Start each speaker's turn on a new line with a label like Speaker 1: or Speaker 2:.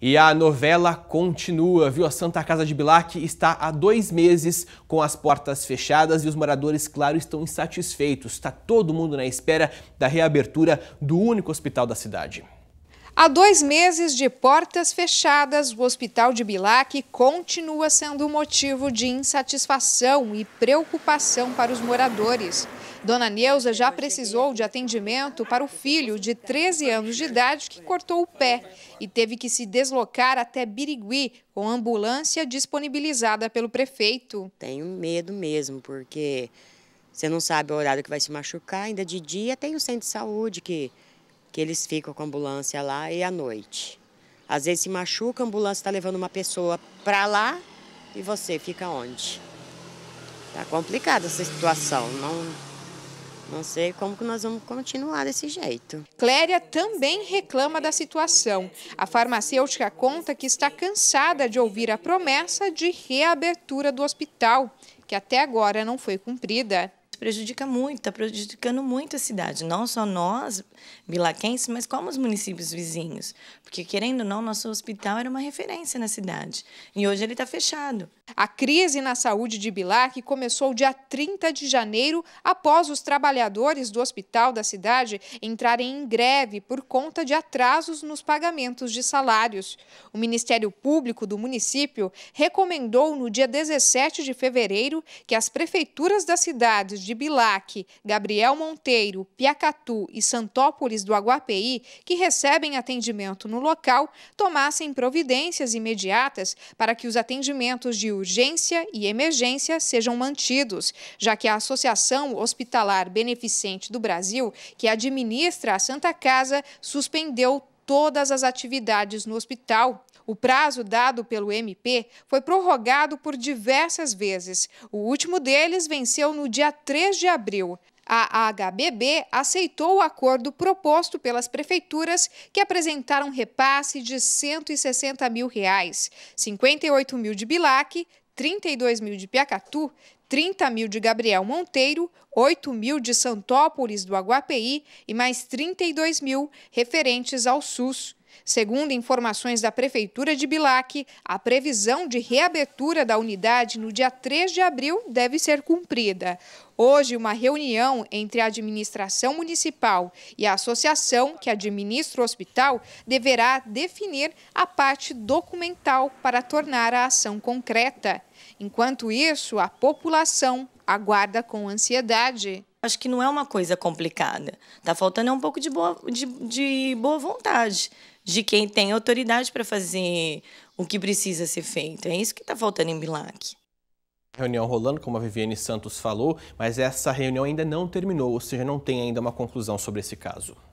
Speaker 1: E a novela continua, viu? A Santa Casa de Bilac está há dois meses com as portas fechadas e os moradores, claro, estão insatisfeitos. Está todo mundo na espera da reabertura do único hospital da cidade.
Speaker 2: Há dois meses de portas fechadas, o Hospital de Bilac continua sendo motivo de insatisfação e preocupação para os moradores. Dona Neuza já precisou de atendimento para o filho de 13 anos de idade que cortou o pé e teve que se deslocar até Birigui com ambulância disponibilizada pelo prefeito.
Speaker 3: Tenho medo mesmo, porque você não sabe o horário que vai se machucar, ainda de dia tem o centro de saúde que, que eles ficam com a ambulância lá e à noite. Às vezes se machuca, a ambulância está levando uma pessoa para lá e você fica onde? Tá complicada essa situação, não não sei como que nós vamos
Speaker 2: continuar desse jeito. Cléria também reclama da situação. A farmacêutica conta que está cansada de ouvir a promessa de reabertura do hospital, que até agora não foi cumprida prejudica muito, está prejudicando muito a cidade, não
Speaker 1: só nós, bilaquenses, mas como os municípios vizinhos. Porque, querendo ou não, nosso
Speaker 2: hospital era uma referência na cidade e hoje ele está fechado. A crise na saúde de Bilac começou dia 30 de janeiro, após os trabalhadores do hospital da cidade entrarem em greve por conta de atrasos nos pagamentos de salários. O Ministério Público do município recomendou no dia 17 de fevereiro que as prefeituras das cidades de de Bilac, Gabriel Monteiro, Piacatu e Santópolis do Aguapeí, que recebem atendimento no local, tomassem providências imediatas para que os atendimentos de urgência e emergência sejam mantidos, já que a Associação Hospitalar Beneficente do Brasil, que administra a Santa Casa, suspendeu todas as atividades no hospital. O prazo dado pelo MP foi prorrogado por diversas vezes. O último deles venceu no dia 3 de abril. A HBB aceitou o acordo proposto pelas prefeituras que apresentaram repasse de R$ 160 mil, reais, 58 mil de BILAC, 32 mil de Piacatu, 30 mil de Gabriel Monteiro, 8 mil de Santópolis do Aguapeí e mais 32 mil referentes ao SUS Segundo informações da Prefeitura de Bilac, a previsão de reabertura da unidade no dia 3 de abril deve ser cumprida. Hoje, uma reunião entre a administração municipal e a associação que administra o hospital deverá definir a parte documental para tornar a ação concreta. Enquanto isso, a população aguarda com ansiedade
Speaker 1: acho que não é uma coisa complicada. Tá faltando é um pouco de boa, de, de boa vontade de quem tem autoridade para fazer o que precisa ser feito. É isso que está faltando em Bilac reunião rolando, como a Viviane Santos falou, mas essa reunião ainda não terminou, ou seja, não tem ainda uma conclusão sobre esse caso.